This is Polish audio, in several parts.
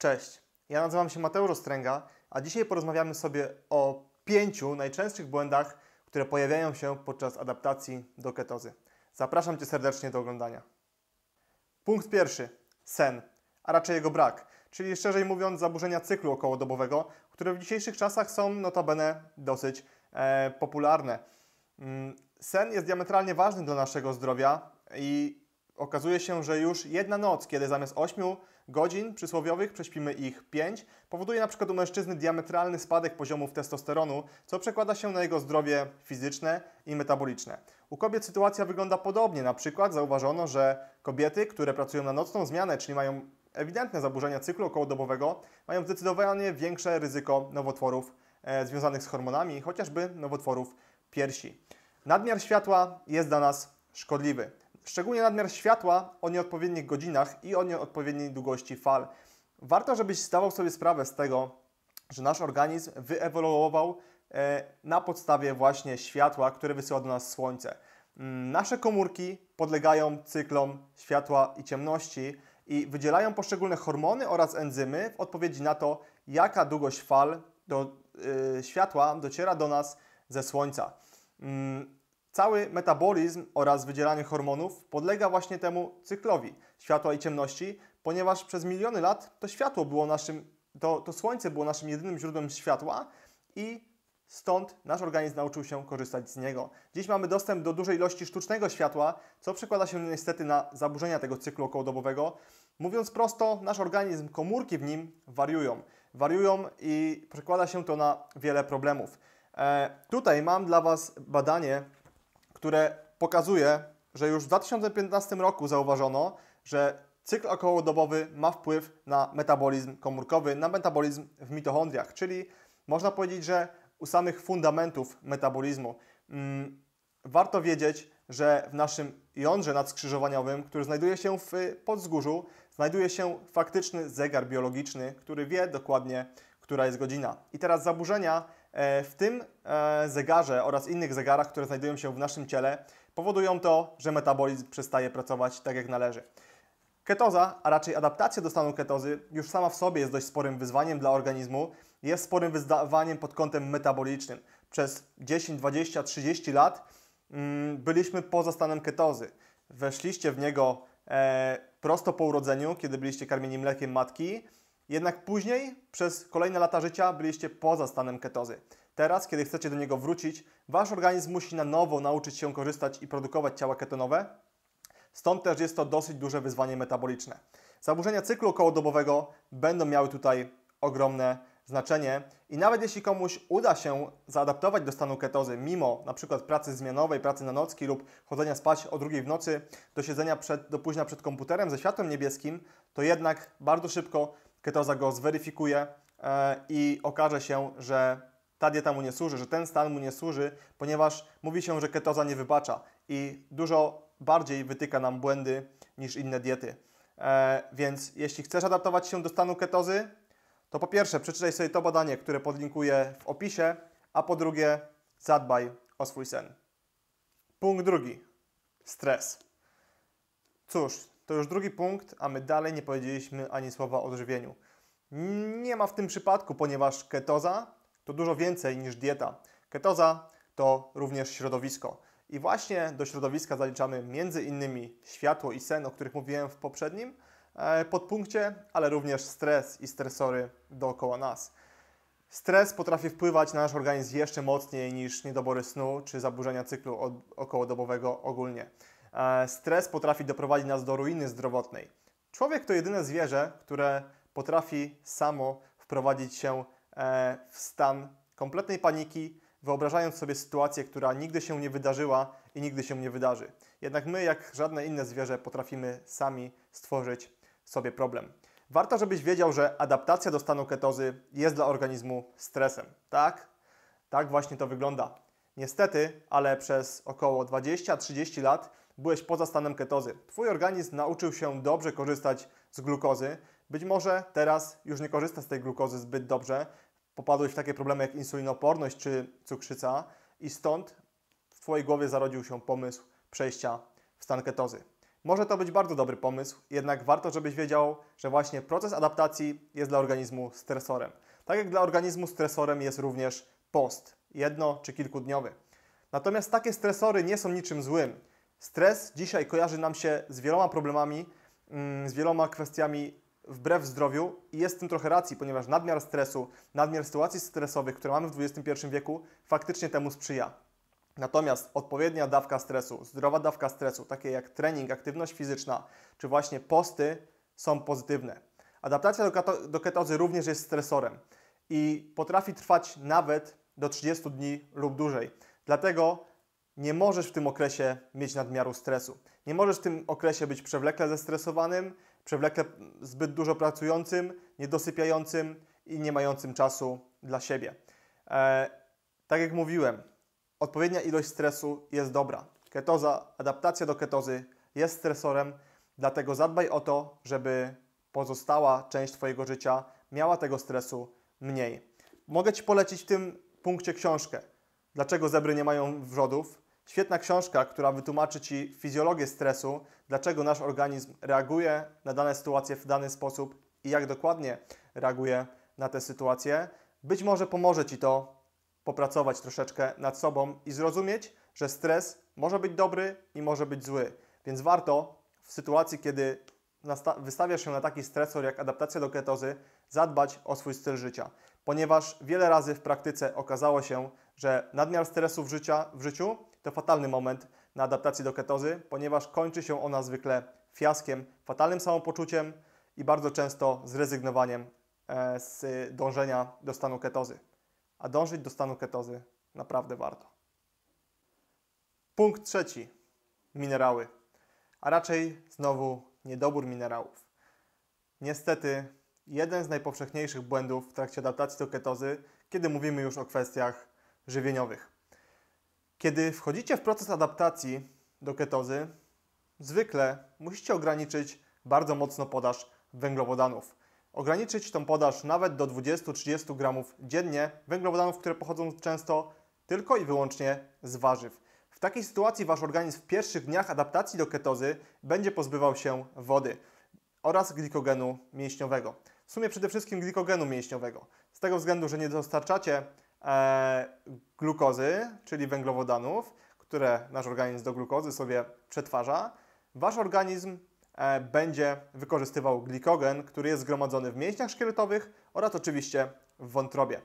Cześć, ja nazywam się Mateusz Ostręga, a dzisiaj porozmawiamy sobie o pięciu najczęstszych błędach, które pojawiają się podczas adaptacji do ketozy. Zapraszam Cię serdecznie do oglądania. Punkt pierwszy. Sen, a raczej jego brak, czyli szczerzej mówiąc zaburzenia cyklu okołodobowego, które w dzisiejszych czasach są notabene dosyć e, popularne. Mm, sen jest diametralnie ważny dla naszego zdrowia i okazuje się, że już jedna noc, kiedy zamiast 8 godzin przysłowiowych, prześpimy ich 5, powoduje na przykład u mężczyzny diametralny spadek poziomów testosteronu, co przekłada się na jego zdrowie fizyczne i metaboliczne. U kobiet sytuacja wygląda podobnie, na przykład zauważono, że kobiety, które pracują na nocną zmianę, czyli mają ewidentne zaburzenia cyklu okołodobowego, mają zdecydowanie większe ryzyko nowotworów e, związanych z hormonami, chociażby nowotworów piersi. Nadmiar światła jest dla nas szkodliwy. Szczególnie nadmiar światła o nieodpowiednich godzinach i o nieodpowiedniej długości fal. Warto, żebyś zdawał sobie sprawę z tego, że nasz organizm wyewoluował e, na podstawie właśnie światła, które wysyła do nas słońce. Mm, nasze komórki podlegają cyklom światła i ciemności i wydzielają poszczególne hormony oraz enzymy w odpowiedzi na to, jaka długość fal do, yy, światła dociera do nas ze słońca. Yy, Cały metabolizm oraz wydzielanie hormonów podlega właśnie temu cyklowi światła i ciemności, ponieważ przez miliony lat to światło było naszym, to, to słońce było naszym jedynym źródłem światła i Stąd nasz organizm nauczył się korzystać z niego. Dziś mamy dostęp do dużej ilości sztucznego światła, co przekłada się niestety na zaburzenia tego cyklu okołodobowego. Mówiąc prosto, nasz organizm, komórki w nim wariują. Wariują i przekłada się to na wiele problemów. E, tutaj mam dla Was badanie które pokazuje, że już w 2015 roku zauważono, że cykl okołodobowy ma wpływ na metabolizm komórkowy, na metabolizm w mitochondriach, czyli można powiedzieć, że u samych fundamentów metabolizmu. Mm, warto wiedzieć, że w naszym jądrze nadskrzyżowaniowym, który znajduje się w y, podzgórzu, znajduje się faktyczny zegar biologiczny, który wie dokładnie, która jest godzina. I teraz zaburzenia E, w tym e, zegarze oraz innych zegarach, które znajdują się w naszym ciele, powodują to, że metabolizm przestaje pracować tak jak należy. Ketoza, a raczej adaptacja do stanu ketozy, już sama w sobie jest dość sporym wyzwaniem dla organizmu, jest sporym wyzwaniem pod kątem metabolicznym. Przez 10, 20, 30 lat mm, byliśmy poza stanem ketozy. Weszliście w niego e, prosto po urodzeniu, kiedy byliście karmieni mlekiem matki, jednak później, przez kolejne lata życia, byliście poza stanem ketozy. Teraz, kiedy chcecie do niego wrócić, wasz organizm musi na nowo nauczyć się korzystać i produkować ciała ketonowe, stąd też jest to dosyć duże wyzwanie metaboliczne. Zaburzenia cyklu okołodobowego będą miały tutaj ogromne znaczenie i nawet jeśli komuś uda się zaadaptować do stanu ketozy, mimo na przykład pracy zmianowej, pracy na nocki lub chodzenia spać o drugiej w nocy, do siedzenia przed, do późna przed komputerem ze światłem niebieskim, to jednak bardzo szybko ketoza go zweryfikuje e, i okaże się, że ta dieta mu nie służy, że ten stan mu nie służy, ponieważ mówi się, że ketoza nie wybacza i dużo bardziej wytyka nam błędy niż inne diety. E, więc jeśli chcesz adaptować się do stanu ketozy, to po pierwsze przeczytaj sobie to badanie, które podlinkuję w opisie, a po drugie zadbaj o swój sen. Punkt drugi. Stres. Cóż, to już drugi punkt, a my dalej nie powiedzieliśmy ani słowa o odżywieniu. Nie ma w tym przypadku, ponieważ ketoza to dużo więcej niż dieta. Ketoza to również środowisko. I właśnie do środowiska zaliczamy między innymi światło i sen, o których mówiłem w poprzednim e, podpunkcie, ale również stres i stresory dookoła nas. Stres potrafi wpływać na nasz organizm jeszcze mocniej niż niedobory snu czy zaburzenia cyklu okołodobowego ogólnie. E, stres potrafi doprowadzić nas do ruiny zdrowotnej. Człowiek to jedyne zwierzę, które potrafi samo wprowadzić się e, w stan kompletnej paniki, wyobrażając sobie sytuację, która nigdy się nie wydarzyła i nigdy się nie wydarzy. Jednak my, jak żadne inne zwierzę, potrafimy sami stworzyć sobie problem. Warto, żebyś wiedział, że adaptacja do stanu ketozy jest dla organizmu stresem. Tak? Tak właśnie to wygląda. Niestety, ale przez około 20-30 lat byłeś poza stanem ketozy. Twój organizm nauczył się dobrze korzystać z glukozy. Być może teraz już nie korzysta z tej glukozy zbyt dobrze. Popadłeś w takie problemy jak insulinoporność czy cukrzyca i stąd w Twojej głowie zarodził się pomysł przejścia w stan ketozy. Może to być bardzo dobry pomysł, jednak warto, żebyś wiedział, że właśnie proces adaptacji jest dla organizmu stresorem. Tak jak dla organizmu stresorem jest również post, jedno czy kilkudniowy. Natomiast takie stresory nie są niczym złym. Stres dzisiaj kojarzy nam się z wieloma problemami, mm, z wieloma kwestiami wbrew zdrowiu i jest w tym trochę racji, ponieważ nadmiar stresu, nadmiar sytuacji stresowych, które mamy w XXI wieku, faktycznie temu sprzyja. Natomiast odpowiednia dawka stresu, zdrowa dawka stresu, takie jak trening, aktywność fizyczna czy właśnie posty są pozytywne. Adaptacja do, do ketozy również jest stresorem i potrafi trwać nawet do 30 dni lub dłużej. Dlatego nie możesz w tym okresie mieć nadmiaru stresu. Nie możesz w tym okresie być przewlekle zestresowanym, przewlekle zbyt dużo pracującym, niedosypiającym i nie mającym czasu dla siebie. E, tak jak mówiłem, odpowiednia ilość stresu jest dobra. Ketoza, adaptacja do ketozy jest stresorem, dlatego zadbaj o to, żeby pozostała część Twojego życia miała tego stresu mniej. Mogę Ci polecić w tym punkcie książkę Dlaczego zebry nie mają wrzodów? Świetna książka, która wytłumaczy Ci fizjologię stresu, dlaczego nasz organizm reaguje na dane sytuacje w dany sposób i jak dokładnie reaguje na te sytuacje. Być może pomoże Ci to popracować troszeczkę nad sobą i zrozumieć, że stres może być dobry i może być zły. Więc warto w sytuacji, kiedy wystawiasz się na taki stresor jak adaptacja do ketozy, zadbać o swój styl życia ponieważ wiele razy w praktyce okazało się, że nadmiar stresu w, życia, w życiu to fatalny moment na adaptację do ketozy, ponieważ kończy się ona zwykle fiaskiem, fatalnym samopoczuciem i bardzo często zrezygnowaniem e, z dążenia do stanu ketozy. A dążyć do stanu ketozy naprawdę warto. Punkt trzeci. Minerały. A raczej znowu niedobór minerałów. Niestety jeden z najpowszechniejszych błędów w trakcie adaptacji do ketozy, kiedy mówimy już o kwestiach żywieniowych. Kiedy wchodzicie w proces adaptacji do ketozy, zwykle musicie ograniczyć bardzo mocno podaż węglowodanów. Ograniczyć tą podaż nawet do 20-30 gramów dziennie węglowodanów, które pochodzą często tylko i wyłącznie z warzyw. W takiej sytuacji wasz organizm w pierwszych dniach adaptacji do ketozy będzie pozbywał się wody oraz glikogenu mięśniowego. W sumie przede wszystkim glikogenu mięśniowego. Z tego względu, że nie dostarczacie e, glukozy, czyli węglowodanów, które nasz organizm do glukozy sobie przetwarza, wasz organizm e, będzie wykorzystywał glikogen, który jest zgromadzony w mięśniach szkieletowych oraz oczywiście w wątrobie.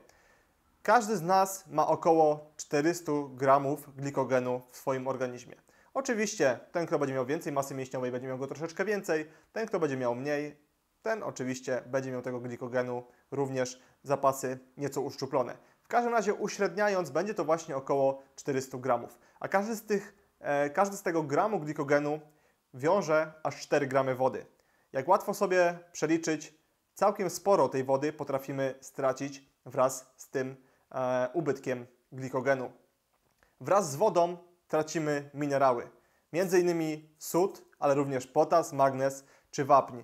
Każdy z nas ma około 400 gramów glikogenu w swoim organizmie. Oczywiście ten, kto będzie miał więcej masy mięśniowej, będzie miał go troszeczkę więcej, ten, kto będzie miał mniej, ten oczywiście będzie miał tego glikogenu również zapasy nieco uszczuplone. W każdym razie uśredniając będzie to właśnie około 400 gramów, a każdy z, tych, e, każdy z tego gramu glikogenu wiąże aż 4 gramy wody. Jak łatwo sobie przeliczyć, całkiem sporo tej wody potrafimy stracić wraz z tym e, ubytkiem glikogenu. Wraz z wodą tracimy minerały. Między innymi sód, ale również potas, magnez czy wapń.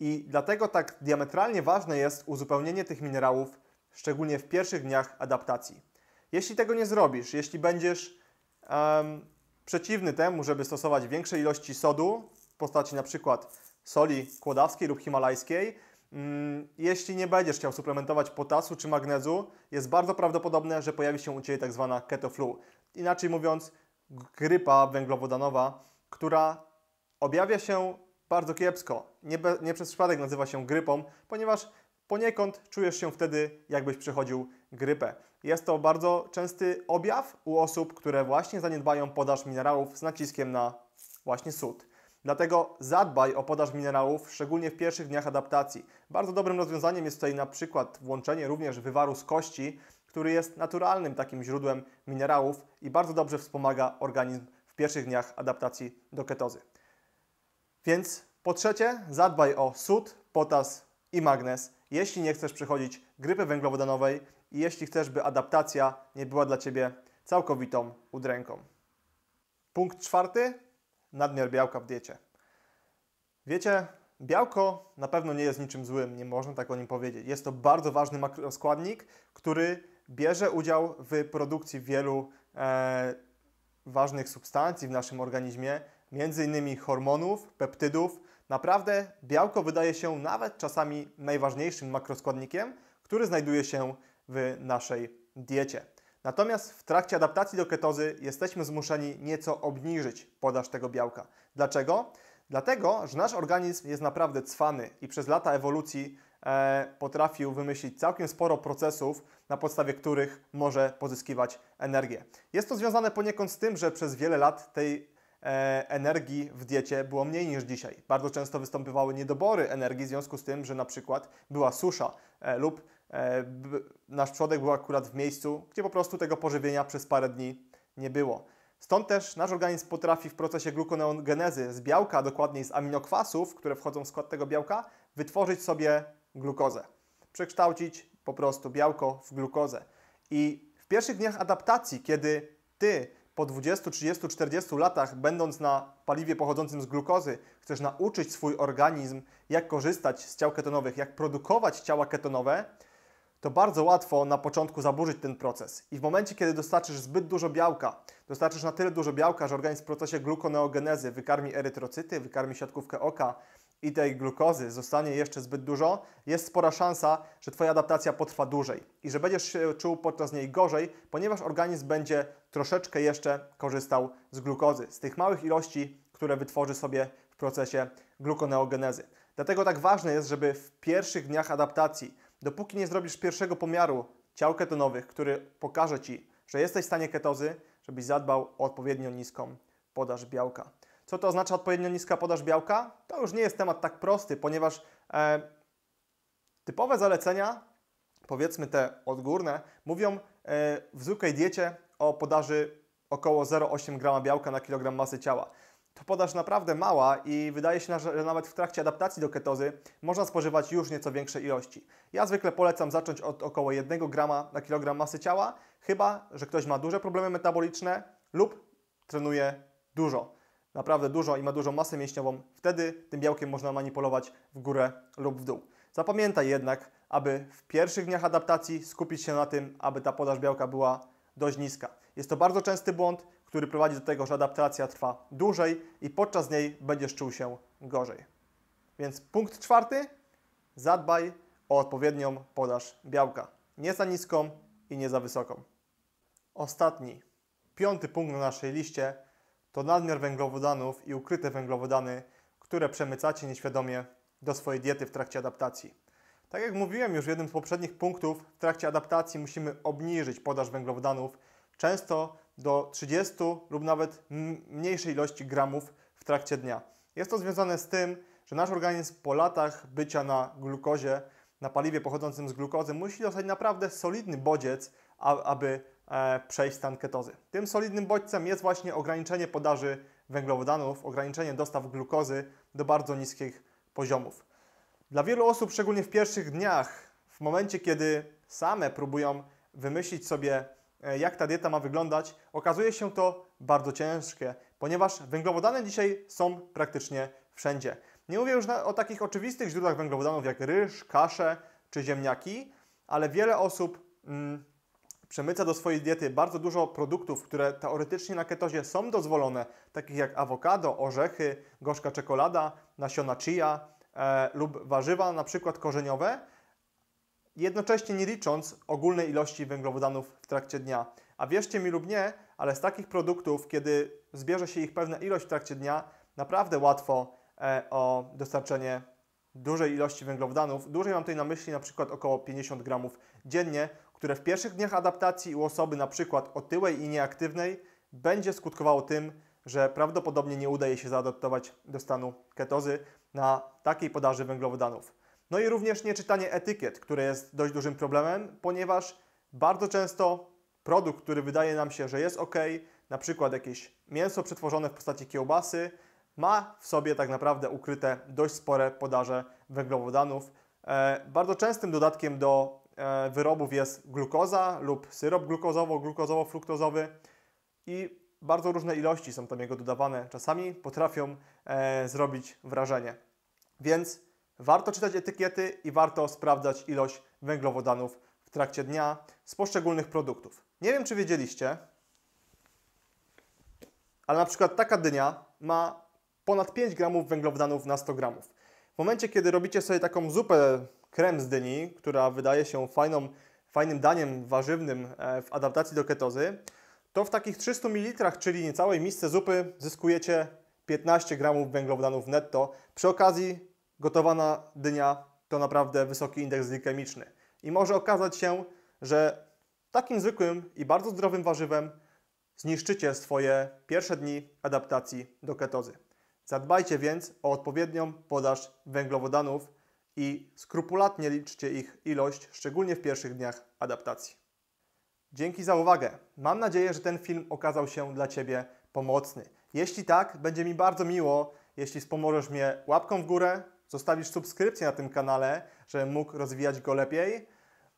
I dlatego tak diametralnie ważne jest uzupełnienie tych minerałów, szczególnie w pierwszych dniach adaptacji. Jeśli tego nie zrobisz, jeśli będziesz um, przeciwny temu, żeby stosować większe ilości sodu w postaci na przykład soli kłodawskiej lub himalajskiej, um, jeśli nie będziesz chciał suplementować potasu czy magnezu, jest bardzo prawdopodobne, że pojawi się u Ciebie tak zwana keto flu. Inaczej mówiąc, grypa węglowodanowa, która objawia się bardzo kiepsko. Nie, be, nie przez przypadek nazywa się grypą, ponieważ poniekąd czujesz się wtedy, jakbyś przechodził grypę. Jest to bardzo częsty objaw u osób, które właśnie zaniedbają podaż minerałów z naciskiem na właśnie sód. Dlatego zadbaj o podaż minerałów, szczególnie w pierwszych dniach adaptacji. Bardzo dobrym rozwiązaniem jest tutaj na przykład włączenie również wywaru z kości, który jest naturalnym takim źródłem minerałów i bardzo dobrze wspomaga organizm w pierwszych dniach adaptacji do ketozy. Więc po trzecie, zadbaj o sód, potas i magnez, jeśli nie chcesz przechodzić grypy węglowodanowej i jeśli chcesz, by adaptacja nie była dla Ciebie całkowitą udręką. Punkt czwarty, nadmiar białka w diecie. Wiecie, białko na pewno nie jest niczym złym, nie można tak o nim powiedzieć. Jest to bardzo ważny makroskładnik, który bierze udział w produkcji wielu e, ważnych substancji w naszym organizmie, między innymi hormonów, peptydów. Naprawdę białko wydaje się nawet czasami najważniejszym makroskładnikiem, który znajduje się w naszej diecie. Natomiast w trakcie adaptacji do ketozy jesteśmy zmuszeni nieco obniżyć podaż tego białka. Dlaczego? Dlatego, że nasz organizm jest naprawdę cwany i przez lata ewolucji E, potrafił wymyślić całkiem sporo procesów, na podstawie których może pozyskiwać energię. Jest to związane poniekąd z tym, że przez wiele lat tej e, energii w diecie było mniej niż dzisiaj. Bardzo często występowały niedobory energii w związku z tym, że na przykład była susza e, lub nasz przodek był akurat w miejscu, gdzie po prostu tego pożywienia przez parę dni nie było. Stąd też nasz organizm potrafi w procesie glukoneogenezy z białka, dokładniej z aminokwasów, które wchodzą w skład tego białka, wytworzyć sobie glukozę. Przekształcić po prostu białko w glukozę. I w pierwszych dniach adaptacji, kiedy ty po 20, 30, 40 latach, będąc na paliwie pochodzącym z glukozy, chcesz nauczyć swój organizm, jak korzystać z ciał ketonowych, jak produkować ciała ketonowe, to bardzo łatwo na początku zaburzyć ten proces. I w momencie, kiedy dostarczysz zbyt dużo białka, dostarczysz na tyle dużo białka, że organizm w procesie glukoneogenezy wykarmi erytrocyty, wykarmi siatkówkę oka, i tej glukozy zostanie jeszcze zbyt dużo, jest spora szansa, że Twoja adaptacja potrwa dłużej i że będziesz się czuł podczas niej gorzej, ponieważ organizm będzie troszeczkę jeszcze korzystał z glukozy, z tych małych ilości, które wytworzy sobie w procesie glukoneogenezy. Dlatego tak ważne jest, żeby w pierwszych dniach adaptacji, dopóki nie zrobisz pierwszego pomiaru ciał ketonowych, który pokaże Ci, że jesteś w stanie ketozy, żebyś zadbał o odpowiednio niską podaż białka. Co to oznacza odpowiednio niska podaż białka? To już nie jest temat tak prosty, ponieważ e, typowe zalecenia, powiedzmy te odgórne, mówią e, w zwykłej diecie o podaży około 0,8 g białka na kilogram masy ciała. To podaż naprawdę mała i wydaje się, że nawet w trakcie adaptacji do ketozy można spożywać już nieco większe ilości. Ja zwykle polecam zacząć od około 1 g na kilogram masy ciała, chyba że ktoś ma duże problemy metaboliczne lub trenuje dużo naprawdę dużo i ma dużą masę mięśniową, wtedy tym białkiem można manipulować w górę lub w dół. Zapamiętaj jednak, aby w pierwszych dniach adaptacji skupić się na tym, aby ta podaż białka była dość niska. Jest to bardzo częsty błąd, który prowadzi do tego, że adaptacja trwa dłużej i podczas niej będziesz czuł się gorzej. Więc punkt czwarty: zadbaj o odpowiednią podaż białka. Nie za niską i nie za wysoką. Ostatni, piąty punkt na naszej liście to nadmiar węglowodanów i ukryte węglowodany, które przemycacie nieświadomie do swojej diety w trakcie adaptacji. Tak jak mówiłem już w jednym z poprzednich punktów, w trakcie adaptacji musimy obniżyć podaż węglowodanów często do 30 lub nawet mniejszej ilości gramów w trakcie dnia. Jest to związane z tym, że nasz organizm po latach bycia na glukozie, na paliwie pochodzącym z glukozy, musi dostać naprawdę solidny bodziec, aby E, przejść stan ketozy. Tym solidnym bodźcem jest właśnie ograniczenie podaży węglowodanów, ograniczenie dostaw glukozy do bardzo niskich poziomów. Dla wielu osób, szczególnie w pierwszych dniach, w momencie kiedy same próbują wymyślić sobie, e, jak ta dieta ma wyglądać, okazuje się to bardzo ciężkie, ponieważ węglowodany dzisiaj są praktycznie wszędzie. Nie mówię już o takich oczywistych źródłach węglowodanów jak ryż, kasze czy ziemniaki, ale wiele osób mm, przemyca do swojej diety bardzo dużo produktów, które teoretycznie na ketozie są dozwolone, takich jak awokado, orzechy, gorzka czekolada, nasiona chia e, lub warzywa, na przykład korzeniowe, jednocześnie nie licząc ogólnej ilości węglowodanów w trakcie dnia. A wierzcie mi lub nie, ale z takich produktów, kiedy zbierze się ich pewna ilość w trakcie dnia, naprawdę łatwo e, o dostarczenie dużej ilości węglowodanów. Dłużej mam tutaj na myśli na przykład około 50 gramów dziennie, które w pierwszych dniach adaptacji u osoby np. otyłej i nieaktywnej będzie skutkowało tym, że prawdopodobnie nie udaje się zaadaptować do stanu ketozy na takiej podaży węglowodanów. No i również nieczytanie etykiet, które jest dość dużym problemem, ponieważ bardzo często produkt, który wydaje nam się, że jest ok, na przykład jakieś mięso przetworzone w postaci kiełbasy, ma w sobie tak naprawdę ukryte dość spore podaże węglowodanów. E, bardzo częstym dodatkiem do E, wyrobów jest glukoza lub syrop glukozowo-glukozowo-fruktozowy i bardzo różne ilości są tam jego dodawane. Czasami potrafią e, zrobić wrażenie. Więc warto czytać etykiety i warto sprawdzać ilość węglowodanów w trakcie dnia z poszczególnych produktów. Nie wiem, czy wiedzieliście, ale na przykład taka dynia ma ponad 5 gramów węglowodanów na 100 gramów. W momencie, kiedy robicie sobie taką zupę krem z dyni, która wydaje się fajną, fajnym daniem warzywnym e, w adaptacji do ketozy, to w takich 300 ml, czyli niecałej misce zupy, zyskujecie 15 gramów węglowodanów netto. Przy okazji gotowana dynia to naprawdę wysoki indeks glikemiczny. I może okazać się, że takim zwykłym i bardzo zdrowym warzywem zniszczycie swoje pierwsze dni adaptacji do ketozy. Zadbajcie więc o odpowiednią podaż węglowodanów i skrupulatnie liczcie ich ilość, szczególnie w pierwszych dniach adaptacji. Dzięki za uwagę. Mam nadzieję, że ten film okazał się dla Ciebie pomocny. Jeśli tak, będzie mi bardzo miło, jeśli wspomożesz mnie łapką w górę, zostawisz subskrypcję na tym kanale, żebym mógł rozwijać go lepiej.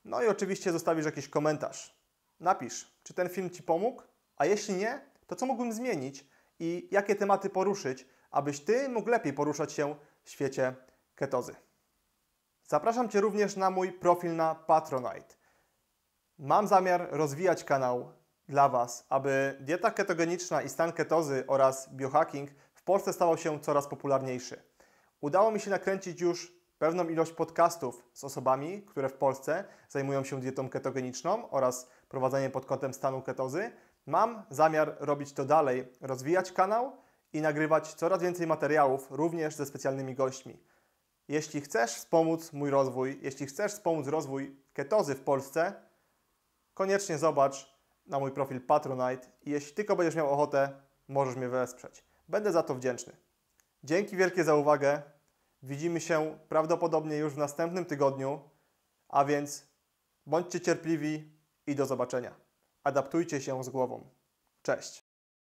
No i oczywiście zostawisz jakiś komentarz. Napisz, czy ten film Ci pomógł, a jeśli nie, to co mógłbym zmienić i jakie tematy poruszyć, abyś Ty mógł lepiej poruszać się w świecie ketozy. Zapraszam Cię również na mój profil na Patronite. Mam zamiar rozwijać kanał dla Was, aby dieta ketogeniczna i stan ketozy oraz biohacking w Polsce stało się coraz popularniejszy. Udało mi się nakręcić już pewną ilość podcastów z osobami, które w Polsce zajmują się dietą ketogeniczną oraz prowadzeniem pod kątem stanu ketozy. Mam zamiar robić to dalej, rozwijać kanał i nagrywać coraz więcej materiałów również ze specjalnymi gośćmi. Jeśli chcesz wspomóc mój rozwój, jeśli chcesz wspomóc rozwój ketozy w Polsce, koniecznie zobacz na mój profil Patronite i jeśli tylko będziesz miał ochotę, możesz mnie wesprzeć. Będę za to wdzięczny. Dzięki wielkie za uwagę. Widzimy się prawdopodobnie już w następnym tygodniu, a więc bądźcie cierpliwi i do zobaczenia. Adaptujcie się z głową. Cześć.